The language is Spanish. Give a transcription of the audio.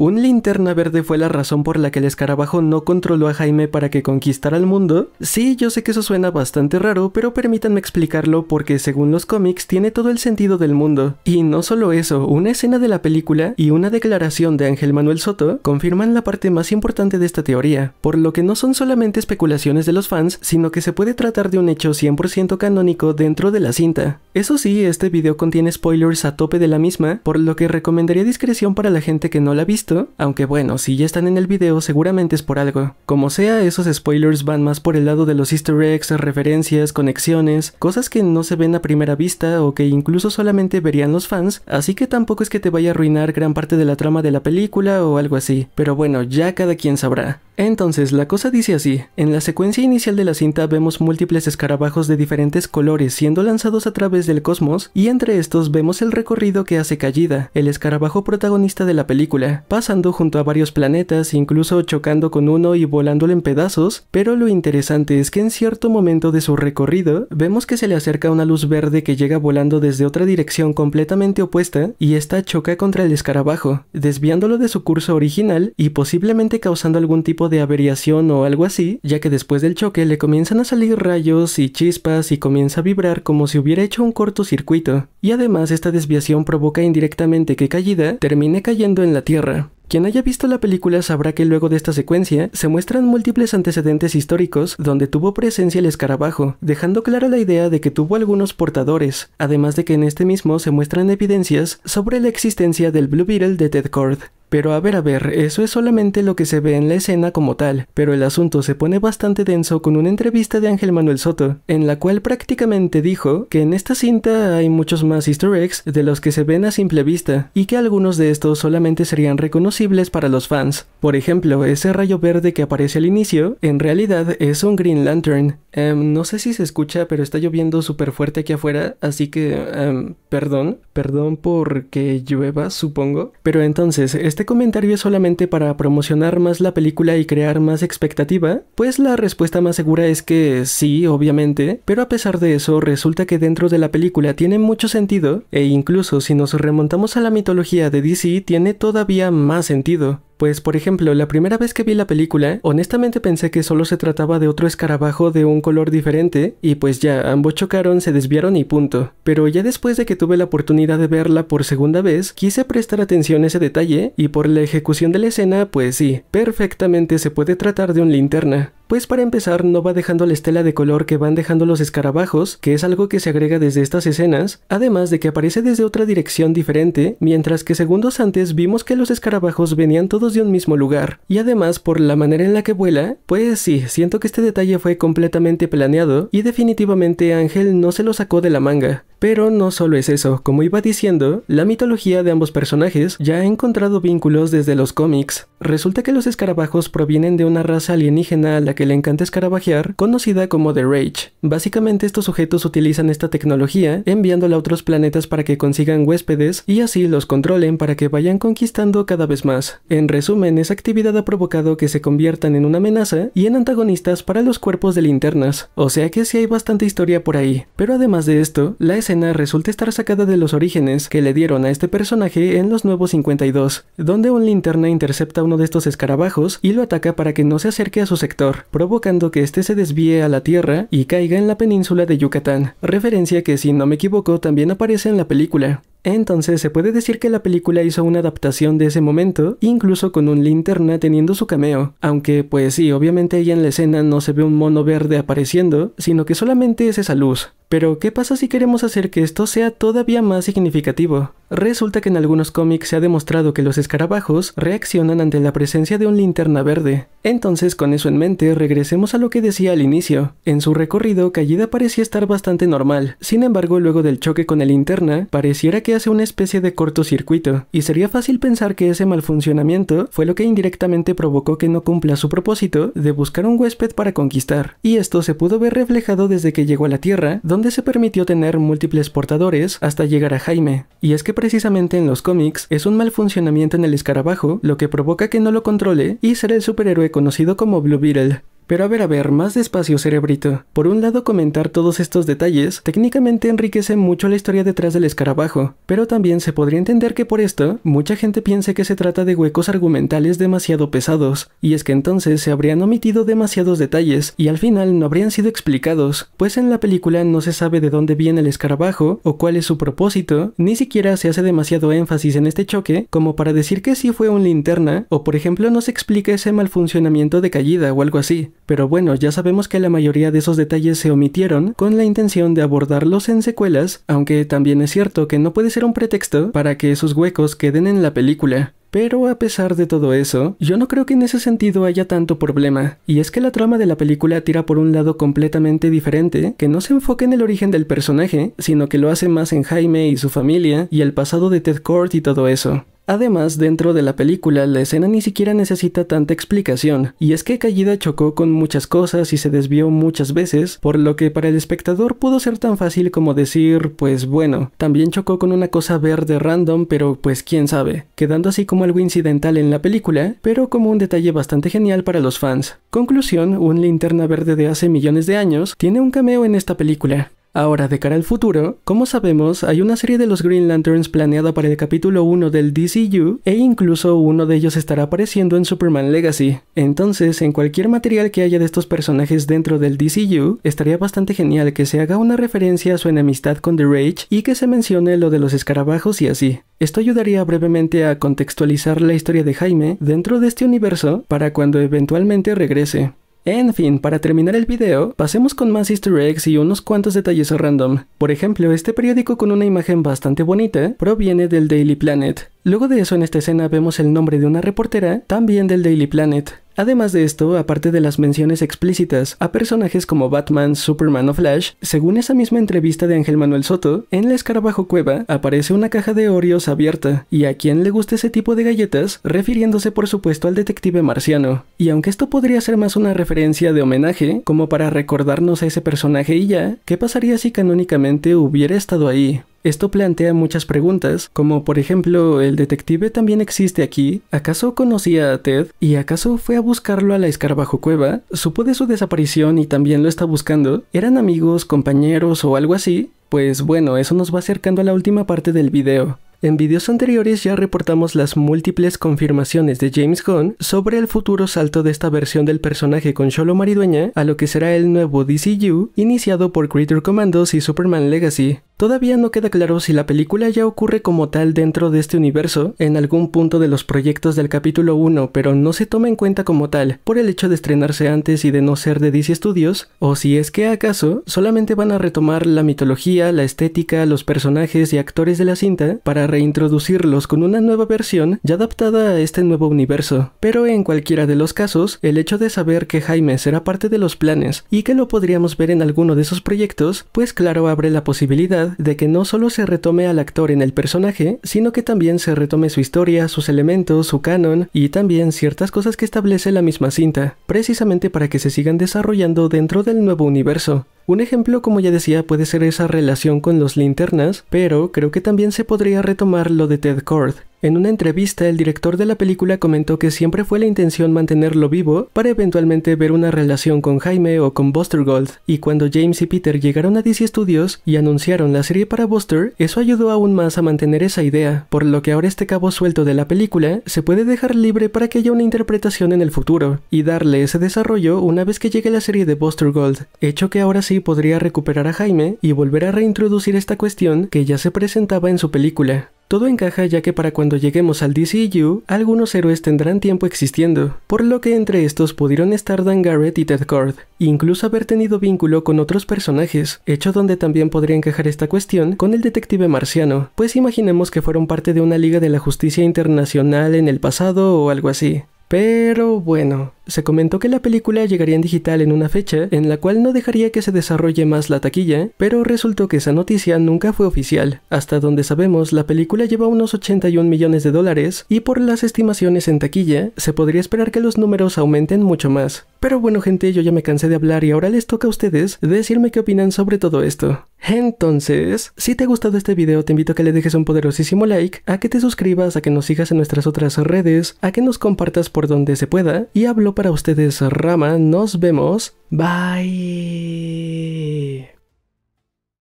un linterna verde fue la razón por la que el escarabajo no controló a Jaime para que conquistara el mundo? Sí, yo sé que eso suena bastante raro, pero permítanme explicarlo porque según los cómics tiene todo el sentido del mundo. Y no solo eso, una escena de la película y una declaración de Ángel Manuel Soto confirman la parte más importante de esta teoría, por lo que no son solamente especulaciones de los fans, sino que se puede tratar de un hecho 100% canónico dentro de la cinta. Eso sí, este video contiene spoilers a tope de la misma, por lo que recomendaría discreción para la gente que no la ha visto aunque bueno, si ya están en el video seguramente es por algo. Como sea, esos spoilers van más por el lado de los easter eggs, referencias, conexiones, cosas que no se ven a primera vista o que incluso solamente verían los fans, así que tampoco es que te vaya a arruinar gran parte de la trama de la película o algo así, pero bueno, ya cada quien sabrá. Entonces, la cosa dice así, en la secuencia inicial de la cinta vemos múltiples escarabajos de diferentes colores siendo lanzados a través del cosmos y entre estos vemos el recorrido que hace Callida, el escarabajo protagonista de la película pasando junto a varios planetas, incluso chocando con uno y volándolo en pedazos, pero lo interesante es que en cierto momento de su recorrido, vemos que se le acerca una luz verde que llega volando desde otra dirección completamente opuesta y esta choca contra el escarabajo, desviándolo de su curso original y posiblemente causando algún tipo de averiación o algo así, ya que después del choque le comienzan a salir rayos y chispas y comienza a vibrar como si hubiera hecho un cortocircuito, y además esta desviación provoca indirectamente que cayida termine cayendo en la Tierra. Quien haya visto la película sabrá que luego de esta secuencia se muestran múltiples antecedentes históricos donde tuvo presencia el escarabajo, dejando clara la idea de que tuvo algunos portadores, además de que en este mismo se muestran evidencias sobre la existencia del Blue Beetle de Ted Kord. Pero a ver, a ver, eso es solamente lo que se ve en la escena como tal, pero el asunto se pone bastante denso con una entrevista de Ángel Manuel Soto, en la cual prácticamente dijo que en esta cinta hay muchos más easter eggs de los que se ven a simple vista, y que algunos de estos solamente serían reconocibles para los fans. Por ejemplo, ese rayo verde que aparece al inicio, en realidad es un Green Lantern. Em, no sé si se escucha, pero está lloviendo súper fuerte aquí afuera, así que... Em, perdón, perdón porque llueva, supongo. Pero entonces, este este comentario es solamente para promocionar más la película y crear más expectativa, pues la respuesta más segura es que sí, obviamente, pero a pesar de eso resulta que dentro de la película tiene mucho sentido e incluso si nos remontamos a la mitología de DC tiene todavía más sentido. Pues por ejemplo, la primera vez que vi la película, honestamente pensé que solo se trataba de otro escarabajo de un color diferente, y pues ya, ambos chocaron, se desviaron y punto. Pero ya después de que tuve la oportunidad de verla por segunda vez, quise prestar atención a ese detalle, y por la ejecución de la escena, pues sí, perfectamente se puede tratar de un linterna. Pues para empezar no va dejando la estela de color que van dejando los escarabajos, que es algo que se agrega desde estas escenas, además de que aparece desde otra dirección diferente, mientras que segundos antes vimos que los escarabajos venían todos de un mismo lugar, y además por la manera en la que vuela, pues sí, siento que este detalle fue completamente planeado y definitivamente Ángel no se lo sacó de la manga. Pero no solo es eso, como iba diciendo, la mitología de ambos personajes ya ha encontrado vínculos desde los cómics. Resulta que los escarabajos provienen de una raza alienígena a la que le encanta escarabajear, conocida como The Rage. Básicamente estos sujetos utilizan esta tecnología, enviándola a otros planetas para que consigan huéspedes y así los controlen para que vayan conquistando cada vez más. En resumen, esa actividad ha provocado que se conviertan en una amenaza y en antagonistas para los cuerpos de linternas, o sea que sí hay bastante historia por ahí. Pero además de esto, la escena resulta estar sacada de los orígenes que le dieron a este personaje en los nuevos 52, donde un linterna intercepta uno de estos escarabajos y lo ataca para que no se acerque a su sector, provocando que éste se desvíe a la tierra y caiga en la península de Yucatán, referencia que si no me equivoco también aparece en la película. Entonces se puede decir que la película hizo una adaptación de ese momento, incluso con un linterna teniendo su cameo, aunque pues sí, obviamente ella en la escena no se ve un mono verde apareciendo, sino que solamente es esa luz, pero, ¿qué pasa si queremos hacer que esto sea todavía más significativo? Resulta que en algunos cómics se ha demostrado que los escarabajos reaccionan ante la presencia de un linterna verde. Entonces, con eso en mente, regresemos a lo que decía al inicio. En su recorrido, Callida parecía estar bastante normal. Sin embargo, luego del choque con el linterna, pareciera que hace una especie de cortocircuito, y sería fácil pensar que ese mal funcionamiento fue lo que indirectamente provocó que no cumpla su propósito de buscar un huésped para conquistar. Y esto se pudo ver reflejado desde que llegó a la Tierra, donde donde se permitió tener múltiples portadores hasta llegar a Jaime, y es que precisamente en los cómics es un mal funcionamiento en el escarabajo lo que provoca que no lo controle y será el superhéroe conocido como Blue Beetle. Pero a ver, a ver, más despacio, cerebrito. Por un lado, comentar todos estos detalles técnicamente enriquece mucho la historia detrás del escarabajo, pero también se podría entender que por esto, mucha gente piense que se trata de huecos argumentales demasiado pesados, y es que entonces se habrían omitido demasiados detalles y al final no habrían sido explicados, pues en la película no se sabe de dónde viene el escarabajo o cuál es su propósito, ni siquiera se hace demasiado énfasis en este choque como para decir que sí fue un linterna, o por ejemplo no se explica ese mal funcionamiento de caída o algo así. Pero bueno, ya sabemos que la mayoría de esos detalles se omitieron con la intención de abordarlos en secuelas, aunque también es cierto que no puede ser un pretexto para que esos huecos queden en la película. Pero a pesar de todo eso, yo no creo que en ese sentido haya tanto problema, y es que la trama de la película tira por un lado completamente diferente, que no se enfoca en el origen del personaje, sino que lo hace más en Jaime y su familia, y el pasado de Ted Court y todo eso. Además, dentro de la película, la escena ni siquiera necesita tanta explicación, y es que Callida chocó con muchas cosas y se desvió muchas veces, por lo que para el espectador pudo ser tan fácil como decir, pues bueno, también chocó con una cosa verde random, pero pues quién sabe, quedando así como algo incidental en la película, pero como un detalle bastante genial para los fans. Conclusión, un linterna verde de hace millones de años tiene un cameo en esta película. Ahora, de cara al futuro, como sabemos, hay una serie de los Green Lanterns planeada para el capítulo 1 del DCU e incluso uno de ellos estará apareciendo en Superman Legacy. Entonces, en cualquier material que haya de estos personajes dentro del DCU, estaría bastante genial que se haga una referencia a su enemistad con The Rage y que se mencione lo de los escarabajos y así. Esto ayudaría brevemente a contextualizar la historia de Jaime dentro de este universo para cuando eventualmente regrese. En fin, para terminar el video, pasemos con más easter eggs y unos cuantos detalles random. Por ejemplo, este periódico con una imagen bastante bonita proviene del Daily Planet. Luego de eso en esta escena vemos el nombre de una reportera, también del Daily Planet. Además de esto, aparte de las menciones explícitas a personajes como Batman, Superman o Flash, según esa misma entrevista de Ángel Manuel Soto, en la escarabajo cueva aparece una caja de Oreos abierta, y a quien le gusta ese tipo de galletas, refiriéndose por supuesto al detective marciano. Y aunque esto podría ser más una referencia de homenaje, como para recordarnos a ese personaje y ya, ¿qué pasaría si canónicamente hubiera estado ahí? Esto plantea muchas preguntas, como por ejemplo, ¿el detective también existe aquí? ¿Acaso conocía a Ted? ¿Y acaso fue a buscarlo a la escarabajo cueva? ¿Supo de su desaparición y también lo está buscando? ¿Eran amigos, compañeros o algo así? Pues bueno, eso nos va acercando a la última parte del video. En videos anteriores ya reportamos las múltiples confirmaciones de James Gunn sobre el futuro salto de esta versión del personaje con solo Maridueña a lo que será el nuevo DCU iniciado por Creature Commandos y Superman Legacy. Todavía no queda claro si la película ya ocurre como tal dentro de este universo en algún punto de los proyectos del capítulo 1, pero no se toma en cuenta como tal por el hecho de estrenarse antes y de no ser de DC Studios, o si es que acaso solamente van a retomar la mitología, la estética, los personajes y actores de la cinta para reintroducirlos con una nueva versión ya adaptada a este nuevo universo. Pero en cualquiera de los casos, el hecho de saber que Jaime será parte de los planes y que lo podríamos ver en alguno de esos proyectos, pues claro abre la posibilidad de que no solo se retome al actor en el personaje, sino que también se retome su historia, sus elementos, su canon y también ciertas cosas que establece la misma cinta, precisamente para que se sigan desarrollando dentro del nuevo universo. Un ejemplo, como ya decía, puede ser esa relación con los linternas, pero creo que también se podría retomar lo de Ted Kord, en una entrevista, el director de la película comentó que siempre fue la intención mantenerlo vivo para eventualmente ver una relación con Jaime o con Buster Gold, y cuando James y Peter llegaron a DC Studios y anunciaron la serie para Buster, eso ayudó aún más a mantener esa idea, por lo que ahora este cabo suelto de la película se puede dejar libre para que haya una interpretación en el futuro, y darle ese desarrollo una vez que llegue la serie de Buster Gold, hecho que ahora sí podría recuperar a Jaime y volver a reintroducir esta cuestión que ya se presentaba en su película. Todo encaja ya que para cuando lleguemos al DCU, algunos héroes tendrán tiempo existiendo, por lo que entre estos pudieron estar Dan Garrett y Ted Cord, incluso haber tenido vínculo con otros personajes, hecho donde también podría encajar esta cuestión con el detective marciano, pues imaginemos que fueron parte de una liga de la justicia internacional en el pasado o algo así. Pero bueno, se comentó que la película llegaría en digital en una fecha en la cual no dejaría que se desarrolle más la taquilla, pero resultó que esa noticia nunca fue oficial. Hasta donde sabemos, la película lleva unos 81 millones de dólares y por las estimaciones en taquilla, se podría esperar que los números aumenten mucho más. Pero bueno gente, yo ya me cansé de hablar y ahora les toca a ustedes decirme qué opinan sobre todo esto. Entonces, si te ha gustado este video, te invito a que le dejes un poderosísimo like, a que te suscribas, a que nos sigas en nuestras otras redes, a que nos compartas por donde se pueda. Y hablo para ustedes, Rama. Nos vemos. Bye.